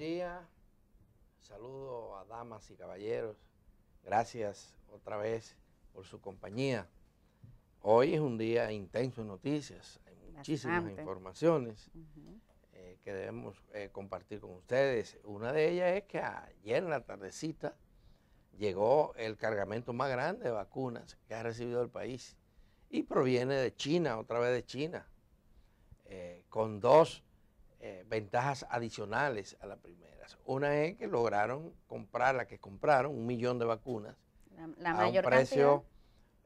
día. Saludo a damas y caballeros. Gracias otra vez por su compañía. Hoy es un día intenso en noticias. Hay muchísimas informaciones eh, que debemos eh, compartir con ustedes. Una de ellas es que ayer en la tardecita llegó el cargamento más grande de vacunas que ha recibido el país y proviene de China, otra vez de China, eh, con dos eh, ventajas adicionales a las primeras. Una es que lograron comprar, la que compraron, un millón de vacunas la, a un precio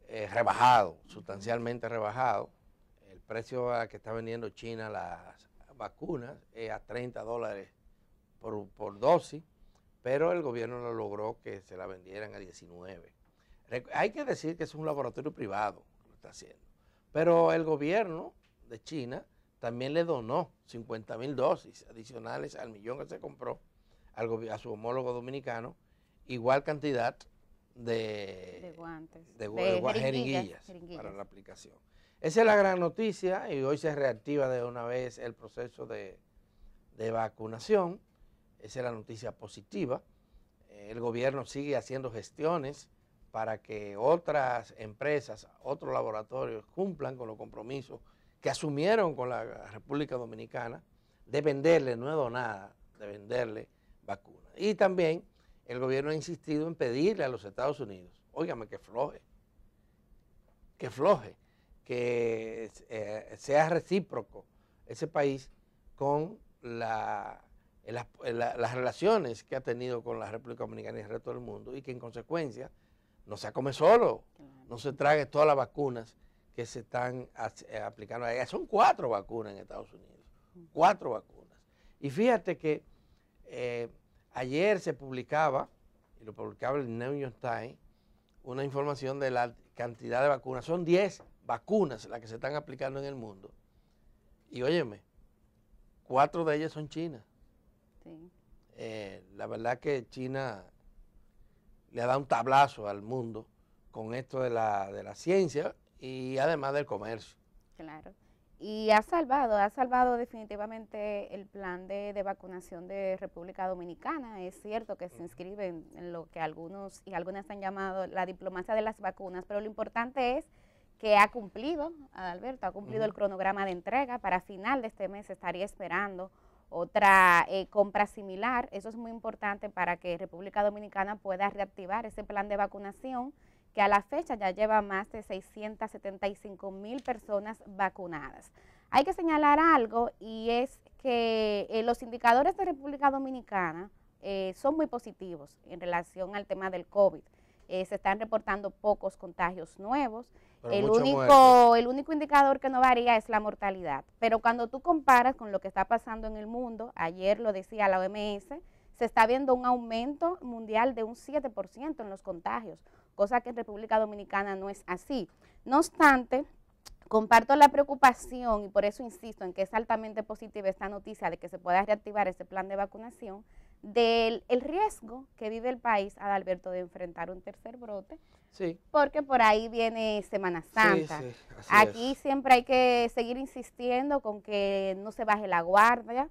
eh, rebajado, sustancialmente rebajado. El precio a que está vendiendo China las vacunas es a 30 dólares por, dosis, pero el gobierno lo logró que se la vendieran a 19. Hay que decir que es un laboratorio privado lo está haciendo, pero el gobierno de China también le donó 50 mil dosis adicionales al millón que se compró al a su homólogo dominicano, igual cantidad de, guantes, de, para la aplicación. Esa es la gran noticia y hoy se reactiva de una vez el proceso de, vacunación. Esa es la noticia positiva. El gobierno sigue haciendo gestiones para que otras empresas, otros laboratorios cumplan con los compromisos que asumieron con la República Dominicana de venderle, no he donada, de venderle vacunas. Y también el gobierno ha insistido en pedirle a los Estados Unidos, óigame, que floje, que floje, que eh, sea recíproco ese país con las relaciones que ha tenido con la República Dominicana y el resto del mundo y que en consecuencia no se come solo, no se trague todas las vacunas que se están eh, aplicando eh, Son cuatro vacunas en Estados Unidos, cuatro vacunas. Y fíjate que eh, ayer se publicaba, y lo publicaba el New York Times, una información de la cantidad de vacunas. Son diez vacunas las que se están aplicando en el mundo. Y óyeme, cuatro de ellas son chinas. la verdad que China le ha dado un tablazo al mundo con esto de la, de la ciencia y además del comercio. Claro. Y ha salvado, ha salvado definitivamente el plan de, vacunación de República Dominicana. Es cierto que se inscribe en, lo que algunos y algunas han llamado la diplomacia de las vacunas, pero lo importante es que ha cumplido, Alberto, ha cumplido el cronograma de entrega. Para final de este mes estaría esperando otra eh, compra similar. Eso es muy importante para que República Dominicana pueda reactivar ese plan de vacunación que a la fecha ya lleva más de 675 mil personas vacunadas. Hay que señalar algo y es que eh, los indicadores de República Dominicana eh, son muy positivos en relación al tema del COVID. Eh, se están reportando pocos contagios nuevos. el único, el único indicador que no varía es la mortalidad. Pero cuando tú comparas con lo que está pasando en el mundo, ayer lo decía la OMS, se está viendo un aumento mundial de un 7% en los contagios cosa que en República Dominicana no es así. No obstante, comparto la preocupación y por eso insisto en que es altamente positiva esta noticia de que se pueda reactivar ese plan de vacunación del riesgo que vive el país, Adalberto, de enfrentar un tercer brote, sí. porque por ahí viene Semana Santa. Aquí siempre hay que seguir insistiendo con que no se baje la guardia,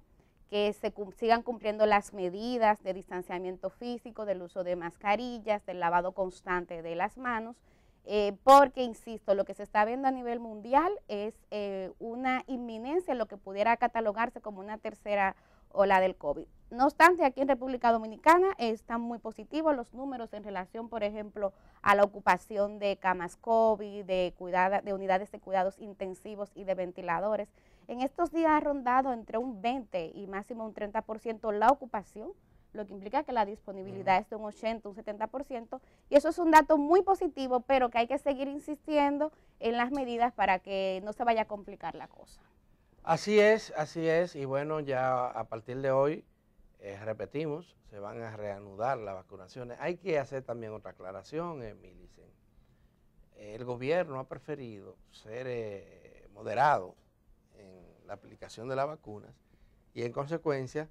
que se sigan cumpliendo las medidas de distanciamiento físico, del uso de mascarillas, del lavado constante de las manos, eh, porque, insisto, lo que se está viendo a nivel mundial es eh, una inminencia en lo que pudiera catalogarse como una tercera ola del COVID. No obstante, aquí en República Dominicana están muy positivos los números en relación, por ejemplo, a la ocupación de camas COVID, de, de unidades de cuidados intensivos y de ventiladores. En estos días ha rondado entre un 20 y máximo un 30% la ocupación, lo que implica que la disponibilidad es de un 80, un 70%, y eso es un dato muy positivo, pero que hay que seguir insistiendo en las medidas para que no se vaya a complicar la cosa. Así es, así es, y bueno, ya a partir de hoy eh, repetimos, se van a reanudar las vacunaciones. Hay que hacer también otra aclaración, Milicen. El gobierno ha preferido ser eh, moderado en la aplicación de las vacunas y en consecuencia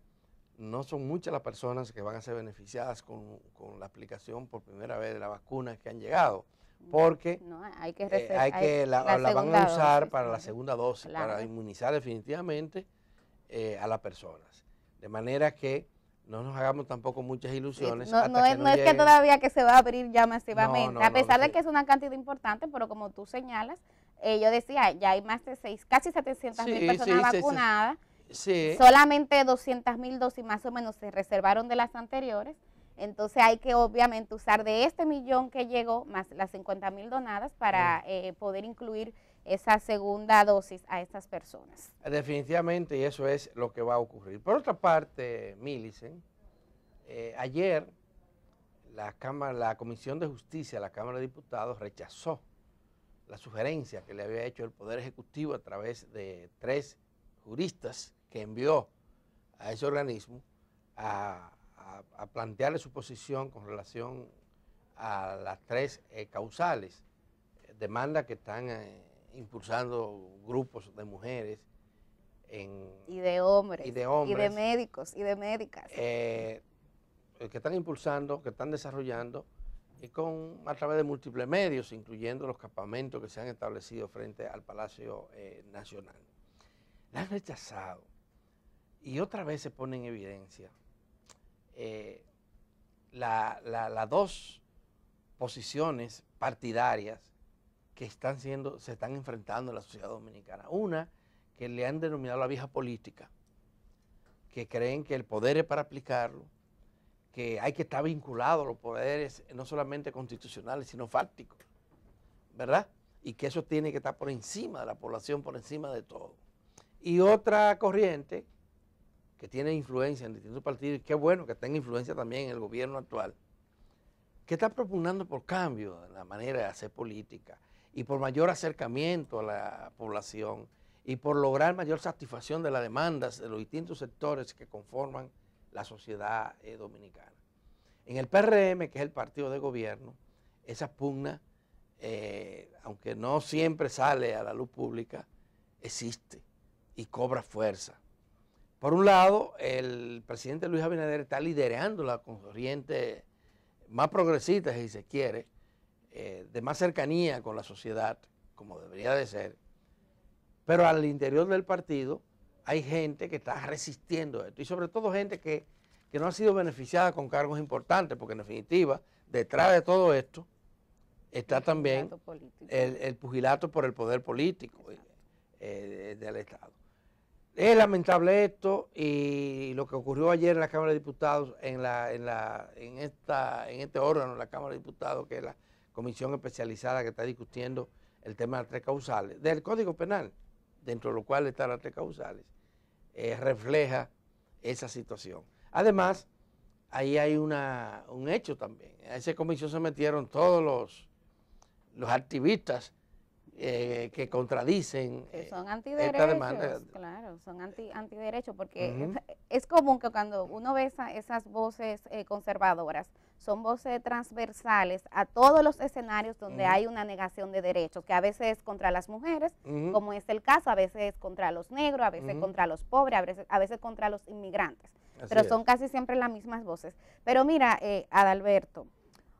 no son muchas las personas que van a ser beneficiadas con, la aplicación por primera vez de las vacunas que han llegado porque hay que, eh, la, van a usar para la segunda dosis, para inmunizar definitivamente a las personas. De manera que no nos hagamos tampoco muchas ilusiones. No, es, que todavía que se va a abrir ya masivamente, a pesar de que es una cantidad importante, pero como tú señalas, eh, yo decía, ya hay más de seis, casi 700 mil personas vacunadas, solamente 200 mil dosis más o menos se reservaron de las anteriores, entonces hay que obviamente usar de este millón que llegó, más las 50 mil donadas para eh, poder incluir esa segunda dosis a estas personas. Definitivamente, y eso es lo que va a ocurrir. Por otra parte, Millicent, eh, ayer la, Cámara, la Comisión de Justicia la Cámara de Diputados rechazó la sugerencia que le había hecho el Poder Ejecutivo a través de tres juristas que envió a ese organismo a, plantearle su posición con relación a las tres eh, causales, eh, demanda que están impulsando grupos de mujeres. y de hombres. Y de de médicos y de médicas. Eh, que están impulsando, que están desarrollando y con, a través de múltiples medios, incluyendo los campamentos que se han establecido frente al Palacio eh, Nacional. La han rechazado y otra vez se pone en evidencia eh, las dos posiciones partidarias que están siendo, se están enfrentando en la sociedad dominicana. Una, que le han denominado la vieja política, que creen que el poder es para aplicarlo, que hay que estar vinculado a los poderes no solamente constitucionales, sino fácticos, ¿verdad? Y que eso tiene que estar por encima de la población, por encima de todo. Y otra corriente que tiene influencia en distintos partidos, y qué bueno que tenga influencia también en el gobierno actual, que está propugnando por cambio en la manera de hacer política, y por mayor acercamiento a la población y por lograr mayor satisfacción de las demandas de los distintos sectores que conforman la sociedad eh, dominicana. En el PRM, que es el partido de gobierno, esa pugna, eh, aunque no siempre sale a la luz pública, existe y cobra fuerza. Por un lado, el presidente Luis Abinader está liderando la corriente más progresista, si se quiere, eh, de más cercanía con la sociedad, como debería de ser, pero al interior del partido hay gente que está resistiendo esto, y sobre todo gente que, no ha sido beneficiada con cargos importantes, porque en definitiva, detrás de todo esto está también el, pugilato por el poder político eh, eh, del Estado. Es lamentable esto y lo que ocurrió ayer en la Cámara de Diputados, en, la, en, la, en, esta, en este órgano, la Cámara de Diputados, que es la comisión especializada que está discutiendo el tema de las tres causales, del Código Penal, dentro de lo cual están las tres causales, eh, refleja esa situación. Además, ahí hay una, un hecho también. A esa comisión se metieron todos los, los activistas eh, que contradicen. Eh, son antiderechos, claro, son anti, antiderechos, porque es, común que cuando uno ve esas voces eh, conservadoras, son voces transversales a todos los escenarios donde hay una negación de derechos, que a veces es contra las mujeres, como es el caso, a veces es contra los negros, a veces contra los pobres, a veces, a veces contra los inmigrantes. pero son casi siempre las mismas voces. Pero mira, eh, Adalberto,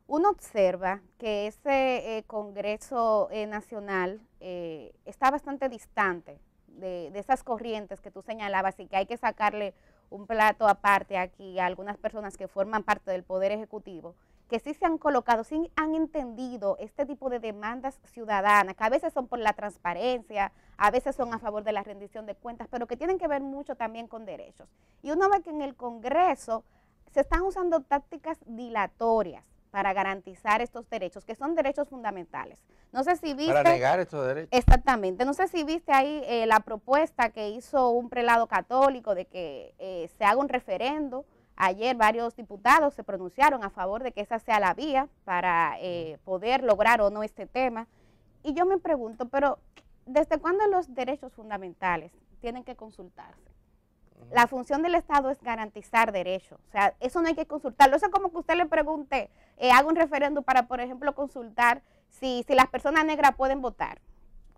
uno observa que ese eh, Congreso eh, Nacional eh, está bastante distante de, de esas corrientes que tú señalabas y que hay que sacarle un plato aparte aquí algunas personas que forman parte del Poder Ejecutivo, que sí se han colocado, sí han entendido este tipo de demandas ciudadanas, que a veces son por la transparencia, a veces son a favor de la rendición de cuentas, pero que tienen que ver mucho también con derechos. Y uno ve que en el Congreso se están usando tácticas dilatorias para garantizar estos derechos, que son derechos fundamentales. No sé si viste... Para negar estos derechos. Exactamente. No sé si viste ahí eh, la propuesta que hizo un prelado católico de que eh, se haga un referendo. Ayer varios diputados se pronunciaron a favor de que esa sea la vía para eh, poder lograr o no este tema. Y yo me pregunto, pero ¿desde cuándo los derechos fundamentales tienen que consultarse? La función del Estado es garantizar derechos. O sea, eso no hay que consultarlo. Eso es como que usted le pregunte eh, hago un referéndum para, por ejemplo, consultar si, las personas negras pueden votar.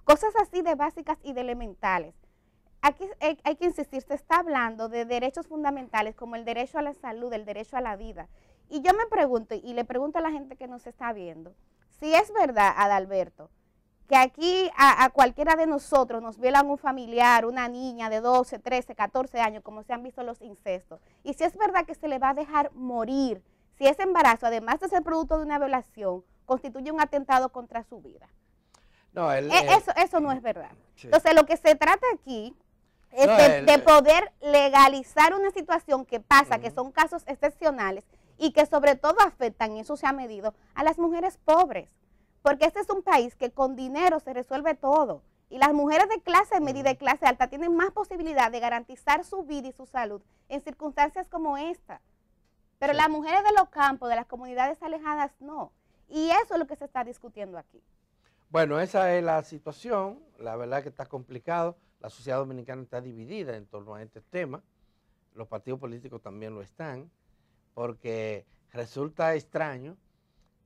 Cosas así de básicas y de elementales. Aquí hay, que insistir, se está hablando de derechos fundamentales como el derecho a la salud, el derecho a la vida. Y yo me pregunto, y le pregunto a la gente que nos está viendo, si es verdad, Adalberto, que aquí a, cualquiera de nosotros nos violan un familiar, una niña de 12, 13, 14 años, como se han visto los incestos. Y si es verdad que se le va a dejar morir si ese embarazo, además de ser producto de una violación, constituye un atentado contra su vida. No, e, eh, eso, no es verdad. Entonces, lo que se trata aquí es de, eh, poder legalizar una situación que pasa, que son casos excepcionales y que sobre todo afectan, y eso se ha medido, a las mujeres pobres. Porque este es un país que con dinero se resuelve todo. Y las mujeres de clase media y de clase alta tienen más posibilidad de garantizar su vida y su salud en circunstancias como esta. Pero las mujeres de los campos, de las comunidades alejadas, no. Y eso es lo que se está discutiendo aquí. Bueno, esa es la situación. La verdad que está complicado. La sociedad dominicana está dividida en torno a este tema. Los partidos políticos también lo están, porque resulta extraño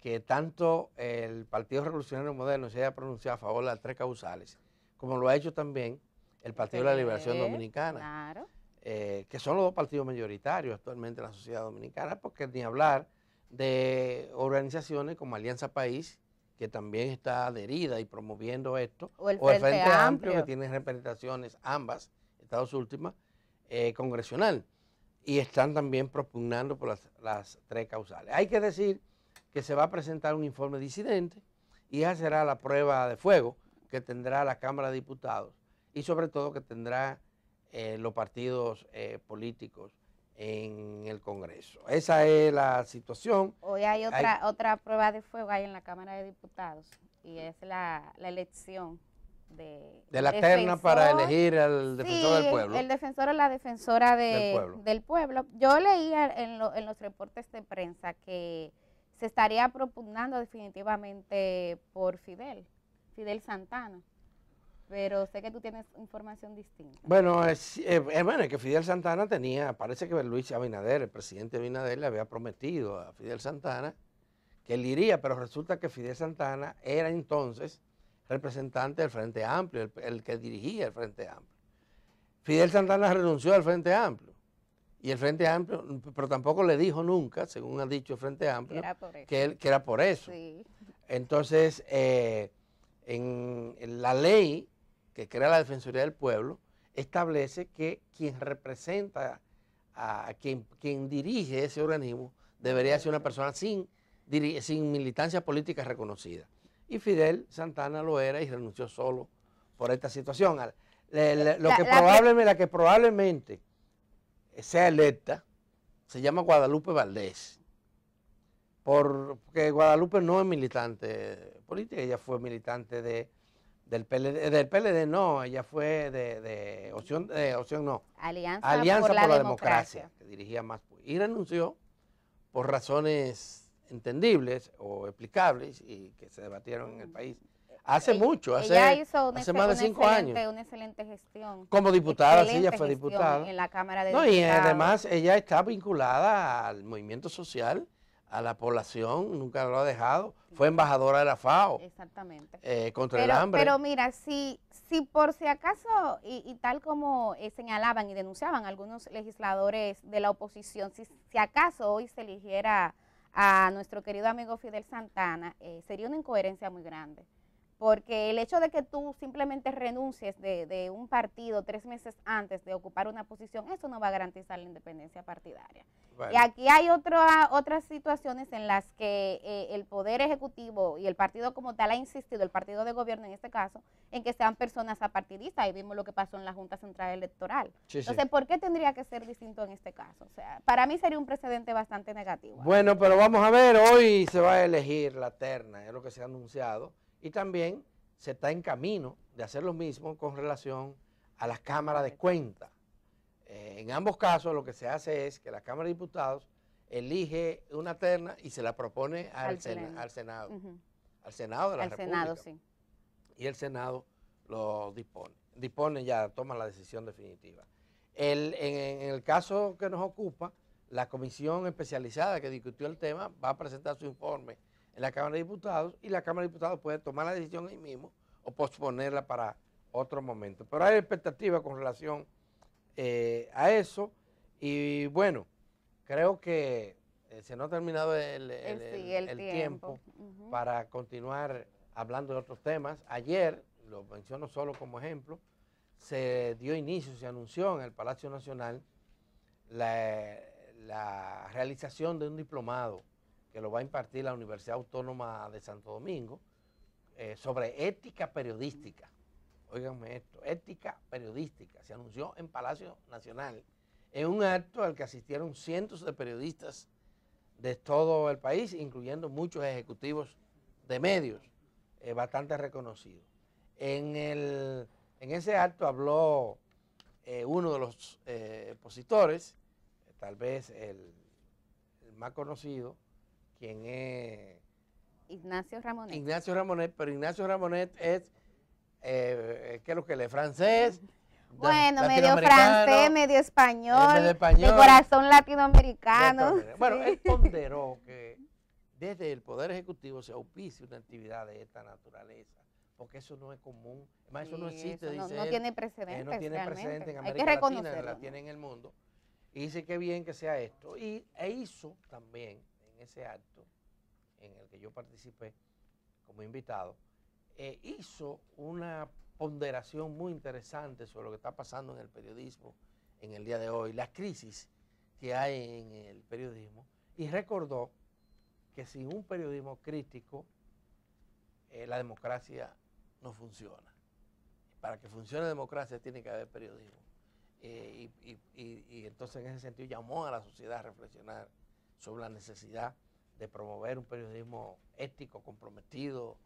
que tanto el Partido Revolucionario Moderno se haya pronunciado a favor de las tres causales, como lo ha hecho también el Partido de la Liberación Dominicana. Claro. Eh, que son los dos partidos mayoritarios actualmente en la sociedad dominicana, porque ni hablar de organizaciones como Alianza País, que también está adherida y promoviendo esto, o el Frente, Amplio, que tiene representaciones ambas, Estados últimas, eh, congresional, y están también propugnando por las tres causales. Hay que decir que se va a presentar un informe disidente y esa será la prueba de fuego que tendrá la Cámara de Diputados y sobre todo que tendrá eh, los partidos eh, políticos en el Congreso. Esa es la situación. Hoy hay otra, otra prueba de fuego ahí en la Cámara de Diputados y es la, la elección de... De la terna para elegir al defensor del pueblo. El, el defensor o la defensora del, pueblo. Yo leía en, en los reportes de prensa que se estaría propugnando definitivamente por Fidel, Fidel Santana pero sé que tú tienes información distinta. Eh, eh, eh, bueno, es, que Fidel Santana tenía, parece que Luis Abinader, el presidente Abinader, le había prometido a Fidel Santana que él iría, pero resulta que Fidel Santana era entonces representante del Frente Amplio, el, que dirigía el Frente Amplio. Fidel Santana renunció al Frente Amplio. Y el Frente Amplio, pero tampoco le dijo nunca, según ha dicho el Frente Amplio, que, él, que era por eso. Entonces, en la ley que crea la Defensoría del Pueblo, establece que quien representa a quien, quien dirige ese organismo debería ser una persona sin, sin militancia política reconocida. Y Fidel Santana lo era y renunció solo por esta situación. lo que probablemente, la que probablemente sea electa se llama Guadalupe Valdés, porque Guadalupe no es militante política, ella fue militante de del PLD, del PLD no, ella fue de, de opción, de opción no. Alianza, por, la, democracia, que dirigía más. Y renunció por razones entendibles o explicables y que se debatieron en el país. Hace mucho, hace, más de cinco años. Una excelente gestión. Como diputada, sí, ella fue diputada. En la Cámara de no, Diputados. Y además ella está vinculada al movimiento social a la población, nunca lo ha dejado. Fue embajadora de la FAO. Exactamente. Eh, contra el hambre. Pero mira, si, si por si acaso, y, tal como eh, señalaban y denunciaban algunos legisladores de la oposición, si, si acaso hoy se eligiera a nuestro querido amigo Fidel Santana, eh, sería una incoherencia muy grande porque el hecho de que tú simplemente renuncies de, un partido tres meses antes de ocupar una posición, eso no va a garantizar la independencia partidaria. Y aquí hay otra, otras situaciones en las que eh, el Poder Ejecutivo y el partido como tal ha insistido, el partido de gobierno en este caso, en que sean personas apartidistas. Ahí vimos lo que pasó en la Junta Central Electoral. Entonces, ¿por qué tendría que ser distinto en este caso? O sea, para mí sería un precedente bastante negativo. Bueno, pero vamos a ver, hoy se va a elegir la terna, es lo que se ha anunciado. Y también se está en camino de hacer lo mismo con relación a las cámaras de cuenta. Eh, en ambos casos lo que se hace es que la Cámara de Diputados elige una terna y se la propone al, Senado. Al Senado de la al Senado, sí. Y el Senado lo dispone. Dispone ya, toma la decisión definitiva. en el caso que nos ocupa, la comisión especializada que discutió el tema va a presentar su informe la Cámara de Diputados y la Cámara de Diputados puede tomar la decisión ahí mismo o posponerla para otro momento. Pero hay expectativa con relación eh, a eso y bueno, creo que eh, se nos ha terminado el, tiempo, para continuar hablando de otros temas. Ayer, lo menciono solo como ejemplo, se dio inicio, se anunció en el Palacio Nacional la realización de un diplomado que lo va a impartir la Universidad Autónoma de Santo Domingo, eh, sobre ética periodística. Óiganme esto, ética periodística. Se anunció en Palacio Nacional, en un acto al que asistieron cientos de periodistas de todo el país, incluyendo muchos ejecutivos de medios eh, bastante reconocidos. En, ese acto habló eh, uno de los expositores, tal vez el más conocido, quien es... Ignacio Ramonet. Ignacio Ramonet, pero Ignacio Ramonet es, eh, ¿qué es lo que le? Francés. Bueno, medio francés, medio español, de corazón latinoamericano. bueno, él ponderó que desde el Poder Ejecutivo se auspicia una actividad de esta naturaleza, porque eso no es común, además eso no existe, dice no tiene precedente. no tiene en América Hay que la tiene en el mundo. Y dice que bien que sea esto. Y, e hizo también ese acto en el que yo participé como invitado, eh, hizo una ponderación muy interesante sobre lo que está pasando en el periodismo en el día de hoy, la crisis que hay en el periodismo, y recordó que sin un periodismo crítico, eh, la democracia no funciona. Para que funcione la democracia tiene que haber periodismo. Eh, y entonces en ese sentido llamó a la sociedad a reflexionar sobre la necesidad de promover un periodismo ético, comprometido,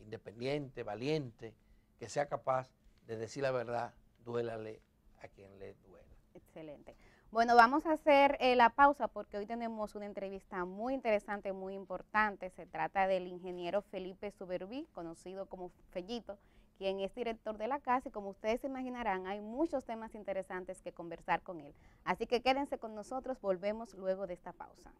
independiente, valiente, que sea capaz de decir la verdad, duélale a quien le duela. Excelente. Bueno, vamos a hacer eh, la pausa porque hoy tenemos una entrevista muy interesante, muy importante. Se trata del ingeniero Felipe Suberví, conocido como Fellito, quien es director de la casa y como ustedes se imaginarán, hay muchos temas interesantes que conversar con él. Así que quédense con nosotros, volvemos luego de esta pausa.